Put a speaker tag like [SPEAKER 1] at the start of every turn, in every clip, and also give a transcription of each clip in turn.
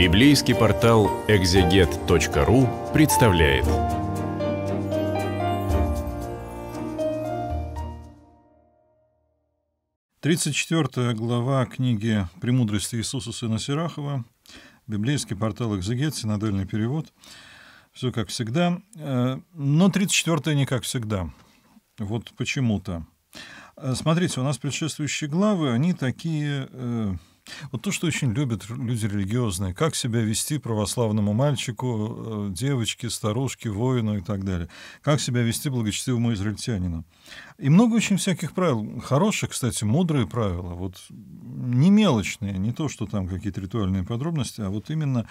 [SPEAKER 1] Библейский портал экзегет.ру представляет. Тридцать четвертая глава книги «Премудрости Иисуса Сына Сирахова», библейский портал «Экзегет», синодальный перевод. Все как всегда. Э, но 34-е не как всегда. Вот почему-то. Э, смотрите, у нас предшествующие главы, они такие э, вот то, что очень любят люди религиозные, как себя вести православному мальчику, э, девочке, старушке, воину и так далее, как себя вести благочестивому израильтянину. И много очень всяких правил, хорошие, кстати, мудрые правила, вот не мелочные, не то, что там какие-то ритуальные подробности, а вот именно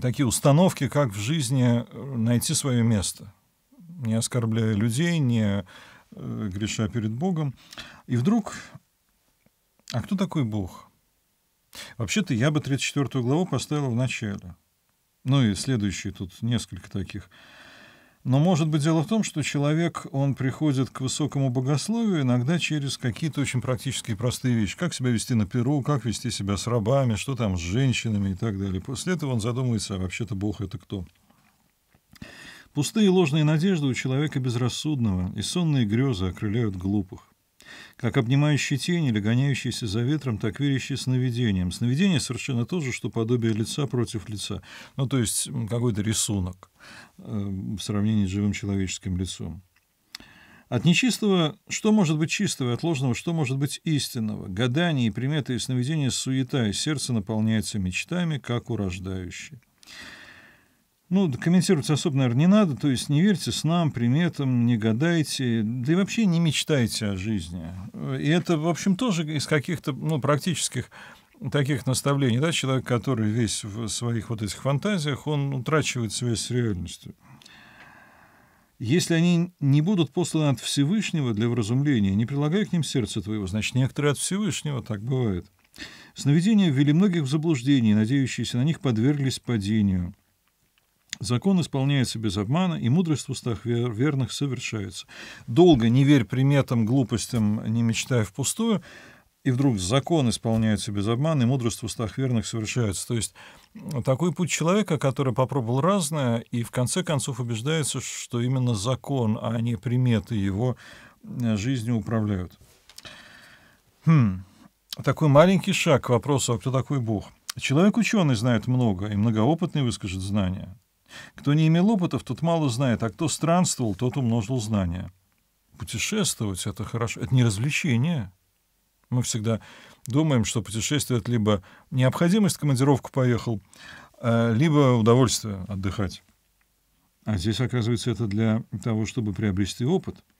[SPEAKER 1] такие установки, как в жизни э, найти свое место, не оскорбляя людей, не э, греша перед Богом. И вдруг, а кто такой Бог? Вообще-то я бы 34 главу поставил в начале. Ну и следующие тут несколько таких. Но может быть дело в том, что человек, он приходит к высокому богословию иногда через какие-то очень практические простые вещи. Как себя вести на перу, как вести себя с рабами, что там с женщинами и так далее. После этого он задумывается, а вообще-то Бог это кто? Пустые ложные надежды у человека безрассудного, и сонные грезы окрыляют глупых как обнимающий тень или гоняющийся за ветром, так верящий сновидением. Сновидение совершенно то же, что подобие лица против лица. Ну, то есть какой-то рисунок э, в сравнении с живым человеческим лицом. От нечистого, что может быть чистого, от ложного, что может быть истинного? Гадание и приметы и сновидения суета, и сердце наполняется мечтами, как у рождающей. Ну, комментировать особо, наверное, не надо. То есть не верьте снам, приметам, не гадайте, да и вообще не мечтайте о жизни. И это, в общем, тоже из каких-то ну, практических таких наставлений. Да? Человек, который весь в своих вот этих фантазиях, он утрачивает связь с реальностью. Если они не будут посланы от Всевышнего для вразумления, не прилагай к ним сердце твоего, значит, некоторые от Всевышнего, так бывает. Сновидения ввели многих в заблуждение, надеющиеся на них подверглись падению – Закон исполняется без обмана, и мудрость в устах верных совершается. Долго не верь приметам, глупостям, не мечтай впустую, и вдруг закон исполняется без обмана, и мудрость в устах верных совершается. То есть такой путь человека, который попробовал разное, и в конце концов убеждается, что именно закон, а не приметы его э, жизнью управляют. Хм. Такой маленький шаг к вопросу, а кто такой Бог? Человек-ученый знает много, и многоопытный выскажет знания. Кто не имел опытов, тот мало знает, а кто странствовал, тот умножил знания. Путешествовать — это хорошо, это не развлечение. Мы всегда думаем, что путешествие — это либо необходимость, командировку поехал, э, либо удовольствие отдыхать. А здесь, оказывается, это для того, чтобы приобрести опыт —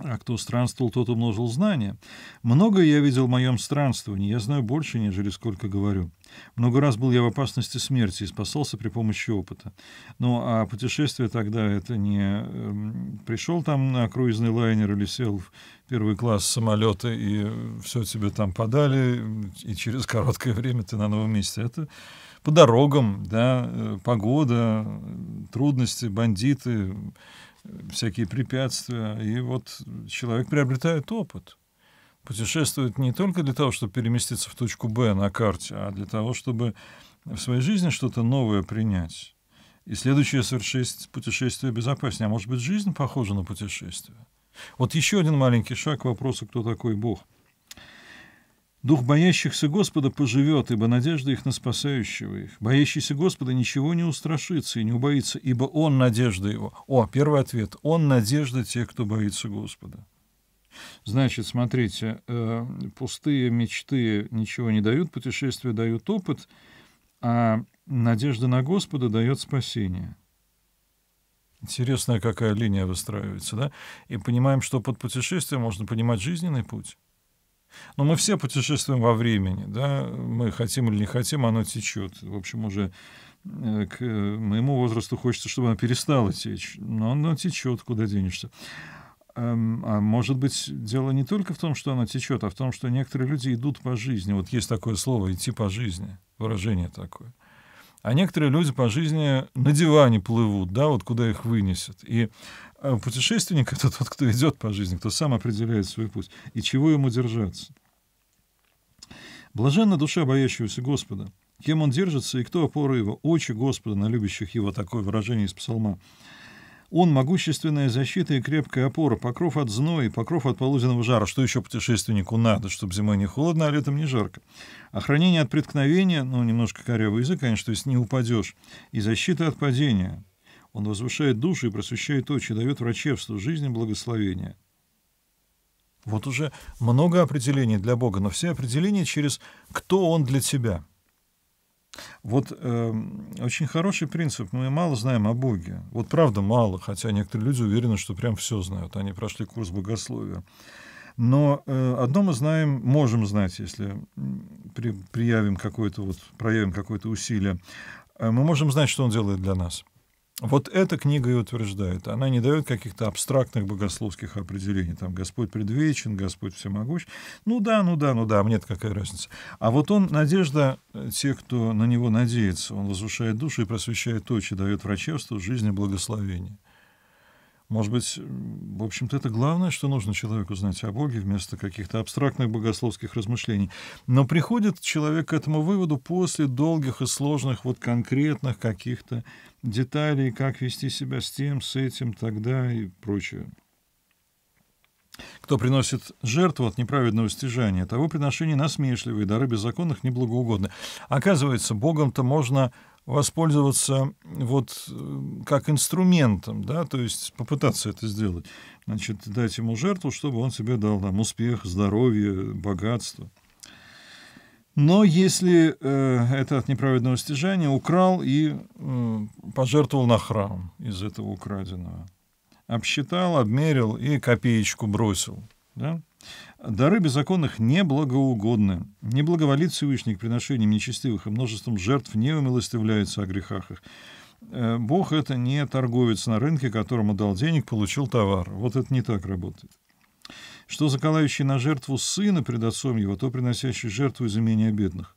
[SPEAKER 1] а кто странствовал, тот умножил знания. Многое я видел в моем странствовании, я знаю больше, нежели сколько говорю. Много раз был я в опасности смерти и спасался при помощи опыта. Ну, а путешествие тогда это не эм, пришел там на круизный лайнер или сел в первый класс самолета, и все тебе там подали, и через короткое время ты на новом месте. Это по дорогам, да, э, погода, трудности, бандиты, всякие препятствия. И вот человек приобретает опыт. Путешествует не только для того, чтобы переместиться в точку Б на карте, а для того, чтобы в своей жизни что-то новое принять. И следующее совершить путешествие безопаснее. А может быть, жизнь похожа на путешествие? Вот еще один маленький шаг к вопросу, кто такой Бог – Дух боящихся Господа поживет, ибо надежда их на спасающего их. Боящийся Господа ничего не устрашится и не убоится, ибо Он — надежда его. О, первый ответ. Он — надежда тех, кто боится Господа. Значит, смотрите, э, пустые мечты ничего не дают, путешествия дают опыт, а надежда на Господа дает спасение. Интересная какая линия выстраивается, да? И понимаем, что под путешествием можно понимать жизненный путь. Но мы все путешествуем во времени, да, мы хотим или не хотим, оно течет. В общем, уже э, к э, моему возрасту хочется, чтобы оно перестало течь, но оно течет, куда денешься. Эм, а может быть, дело не только в том, что оно течет, а в том, что некоторые люди идут по жизни. Вот есть такое слово «идти по жизни», выражение такое. А некоторые люди по жизни на диване плывут, да, вот куда их вынесет. И а путешественник — это тот, кто идет по жизни, кто сам определяет свой путь. И чего ему держаться? Блаженна душа, боящегося Господа. Кем он держится и кто опора его? Очи Господа на любящих его. Такое выражение из псалма. Он — могущественная защита и крепкая опора, покров от зноя и покров от полуденного жара. Что еще путешественнику надо, чтобы зимой не холодно, а летом не жарко? Охранение от преткновения, ну, немножко корявый язык, конечно, то есть не упадешь, и защита от падения. Он возвышает душу и просвещает очи, дает врачевству, жизни благословения. Вот уже много определений для Бога, но все определения через «кто Он для тебя». Вот э, очень хороший принцип. Мы мало знаем о Боге. Вот правда мало, хотя некоторые люди уверены, что прям все знают. Они прошли курс богословия. Но э, одно мы знаем, можем знать, если при, приявим какое-то вот, проявим какое-то усилие. Э, мы можем знать, что Он делает для нас. Вот эта книга и утверждает. Она не дает каких-то абстрактных богословских определений. Там Господь предвечен, Господь всемогущ. Ну да, ну да, ну да, а мне-то какая разница. А вот он, надежда э, тех, кто на него надеется. Он возвышает душу и просвещает очи, дает врачевству, жизни, благословение. Может быть, в общем-то, это главное, что нужно человеку знать о Боге вместо каких-то абстрактных богословских размышлений. Но приходит человек к этому выводу после долгих и сложных вот конкретных каких-то деталей, как вести себя с тем, с этим, тогда и прочее. Кто приносит жертву от неправедного стяжания, того приношение насмешливое, дары беззаконных неблагоугодны. Оказывается, Богом-то можно воспользоваться вот э, как инструментом, да, то есть попытаться это сделать. Значит, дать ему жертву, чтобы он себе дал там, успех, здоровье, богатство. Но если э, это от неправедного стяжания, украл и э, пожертвовал на храм из этого украденного. Обсчитал, обмерил и копеечку бросил. Да? Дары беззаконных неблагоугодны. Не благоволит Всевышний к приношениям нечестивых, и множеством жертв не умилостивляется о грехах их. Э, Бог — это не торговец на рынке, которому дал денег, получил товар. Вот это не так работает. Что заколающий на жертву сына пред отцом его, то приносящий жертву из имения бедных.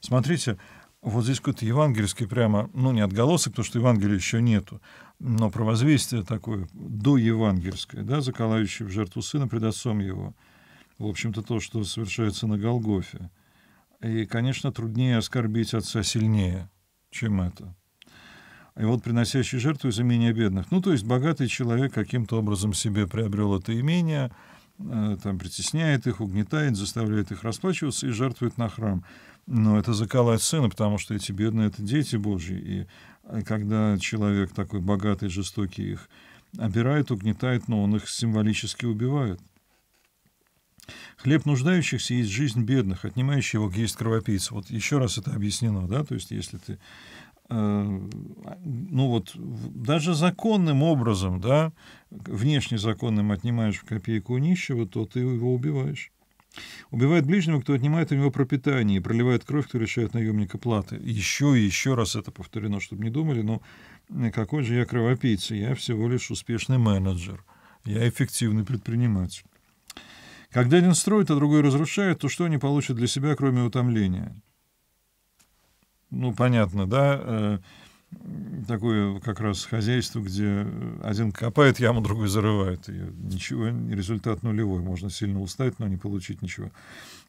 [SPEAKER 1] Смотрите, вот здесь какой-то евангельский прямо, ну, не отголосок, потому что Евангелия еще нету, но провозвестие такое доевангельское, да, заколающее в жертву сына пред отцом его. В общем-то, то, что совершается на Голгофе. И, конечно, труднее оскорбить отца сильнее, чем это. И вот приносящий жертву из имения бедных. Ну, то есть богатый человек каким-то образом себе приобрел это имение – Э, там притесняет их, угнетает, заставляет их расплачиваться и жертвует на храм. Но это закалает сына, потому что эти бедные — это дети Божьи. И э, когда человек такой богатый, жестокий их обирает, угнетает, но он их символически убивает. Хлеб нуждающихся есть жизнь бедных, отнимающий его есть кровопийца. Вот еще раз это объяснено, да, то есть если ты, э, ну вот, даже законным образом, да, внешне законным отнимаешь копейку у нищего, то ты его убиваешь. Убивает ближнего, кто отнимает у него пропитание, проливает кровь, кто решает наемника платы. Еще и еще раз это повторено, чтобы не думали, ну, э, какой же я кровопийца, я всего лишь успешный менеджер, я эффективный предприниматель. Когда один строит, а другой разрушает, то что они получат для себя, кроме утомления? Ну, понятно, да? Э, такое как раз хозяйство, где один копает яму, другой зарывает ее. Ничего, результат нулевой. Можно сильно устать, но не получить ничего.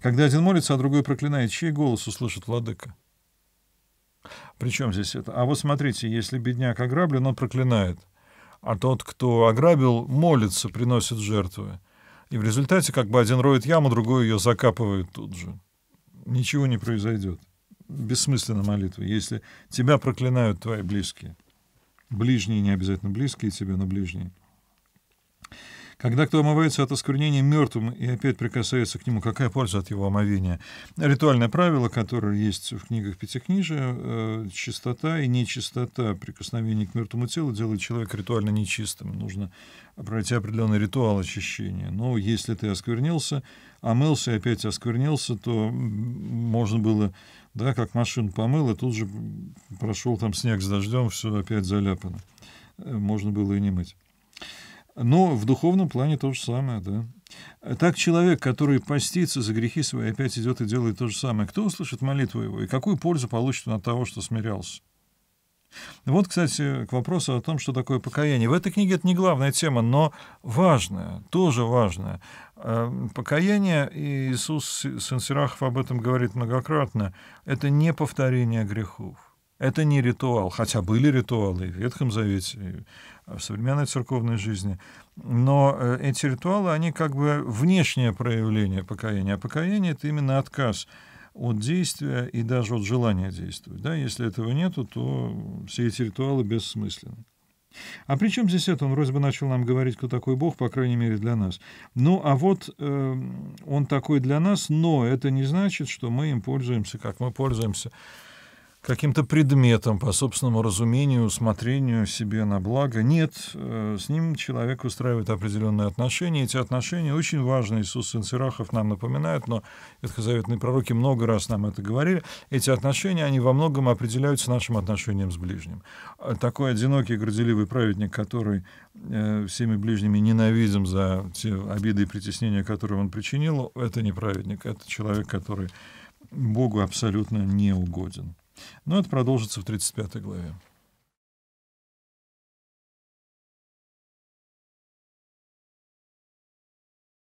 [SPEAKER 1] Когда один молится, а другой проклинает, чей голос услышит владыка? Причем здесь это? А вот смотрите, если бедняк ограблен, он проклинает. А тот, кто ограбил, молится, приносит жертвы. И в результате как бы один роет яму, другой ее закапывает тут же. Ничего не произойдет. Бессмысленная молитва, если тебя проклинают твои близкие. Ближние не обязательно близкие тебе, но ближние. Когда кто омывается от осквернения мертвым и опять прикасается к нему, какая польза от его омовения? Ритуальное правило, которое есть в книгах Пятикнижия, э, чистота и нечистота прикосновения к мертвому телу делает человека ритуально нечистым. Нужно пройти определенный ритуал очищения. Но ну, если ты осквернился, омылся и опять осквернился, то можно было, да, как машину помыл, и тут же прошел там снег с дождем, все опять заляпано. Э, можно было и не мыть. Но в духовном плане то же самое, да. Так человек, который постится за грехи свои, опять идет и делает то же самое. Кто услышит молитву его? И какую пользу получит он от того, что смирялся? Вот, кстати, к вопросу о том, что такое покаяние. В этой книге это не главная тема, но важная, тоже важная. Э, покаяние, и Иисус Сенсерахов об этом говорит многократно, это не повторение грехов. Это не ритуал, хотя были ритуалы и в Ветхом Завете, и в современной церковной жизни. Но э, эти ритуалы, они как бы внешнее проявление покаяния. А покаяние — это именно отказ от действия и даже от желания действовать. Да? Если этого нету, то все эти ритуалы бессмысленны. А при чем здесь это? Он вроде бы начал нам говорить, кто такой Бог, по крайней мере, для нас. Ну, а вот э, он такой для нас, но это не значит, что мы им пользуемся, как мы пользуемся каким-то предметом по собственному разумению, усмотрению себе на благо. Нет, э, с ним человек устраивает определенные отношения. Эти отношения очень важны. Иисус Сын Сирахов нам напоминает, но ветхозаветные пророки много раз нам это говорили. Эти отношения, они во многом определяются нашим отношением с ближним. А такой одинокий, горделивый праведник, который э, всеми ближними ненавидим за те обиды и притеснения, которые он причинил, это не праведник, это человек, который Богу абсолютно не угоден. Но это продолжится в 35 главе.